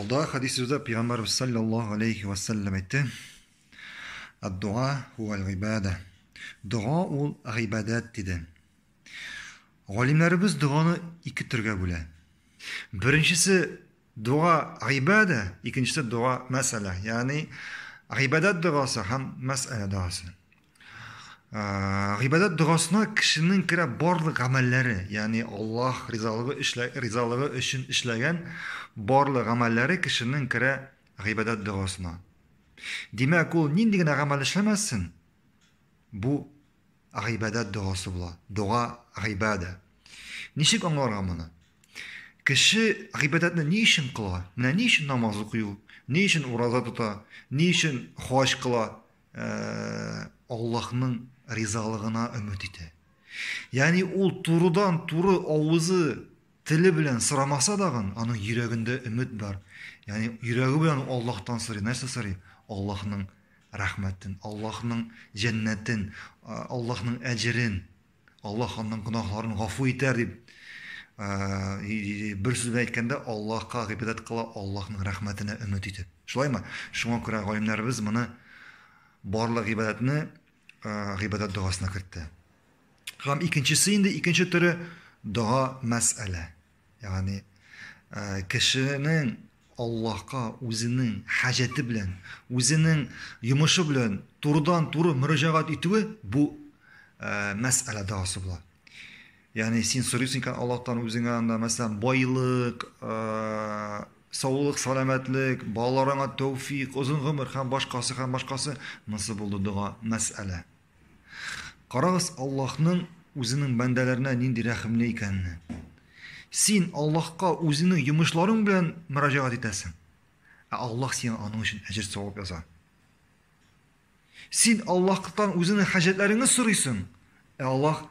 алдағы хадис сөзі пайғамбарымыз саллаллаху алейхи уассалам айтты ғибада дұға ол ғибадат деді ғалимдарымыз дұғаны екі түрге бөле біріншісі дұға ғибада екіншісі дұға мәсәлә яғни ғибадат дұғасы һәм мәсәлә дұғасы ғибадат дұғасына кішінің кірә барлық ғамәлләре яғни аллах ризалығы ризалығы үшін ішләгән барлық ғамәлләре кішінің кірә ғибадат дұғасына демәк ол нинди генә ғәмәл эшләмәсен бу ғибадат дұғасы була дұға ғибада ничек аңларга моны кеше ғибадатны ни өчен кыла менә ни өчен намаз укый ул ни өчен ураза тота ни өчен хаж кыла ә, аллахның ризалығына үміт ете яғни ол турудан туры ауызы тілі білән сұрамаса дағын аның жүрегінде үміт бар яғни жүрегі білән аллахтан сұрай нәрсе сұрай аллахның рахмәтін аллахның жәннәтін аллахның әжірін аллаһтың аның күнәһларын ғафу етер деп бір сөзбен айтқанда аллахқа ғибадат қыла аллахның рахмәтіне үміт етіп шулай ма шуңа күрә ғалимдарыбыз мұны барлық ғибадатны ғибадат дұғасына кірді ғам екіншісі енді екінші түрі дұға мәсәлә яғни ә, кішінің аллахқа өзінің хәжәті білән өзінің жұмышы білән турдан туры мұражағат етуі бұл ә, мәсәлә дұғасы болады яғни сен сұрайсың екен аллахтан өзіңе анда байлық саулық саламәтлік балаларыңа тәуфиқ ұзын ғұмыр һәм башқасы һәм башқасы мысы болды дұға қараңыз аллахның өзінің бәндәлеріне нендей рәхімлі екенін сен аллаһқа өзіңнің жұмышларың білән мұражағат етесің ә аллах сен аның үшін әжір сауап жаза сен аллаһтан өзіңнің хәжәтлеріңді сұрайсың ә аллах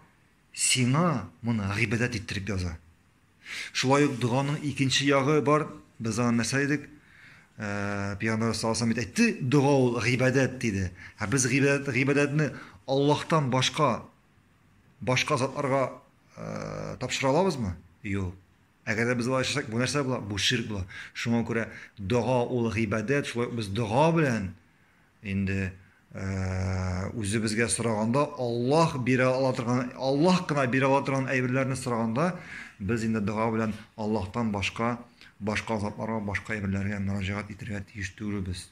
сеңа мұны ғибадат еттіріп жаза шулай ук дұғаның екінші жағы бар біз ана нәрсе дедік ә, пайғамбар айтты дұға ол ғибадат дейді ә біз ғибадат ғибадатны Аллахтан башка, башка затларга э, тапшыра алабыз мы? Йо. Эгэ дэ біз ола ишасак, бу нэрсэ бла? Бу ширк бла. Шуман куре, дуга ола гибадет, шулай біз дуга билен, инди, э, узы бізге сыраганда, Аллах бире алатырган, Аллах кына бире алатырган эйбирлэрні сыраганда, біз инди дуга билен Аллахтан башка, башка затларга, башка эйбирлэрге мэражаат итирэ, тиштуру біз.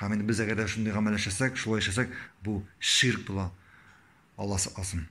Һәм біз егер де шундай ғамәл шулай эшләсәк, бу ширк була. Алла сакласын.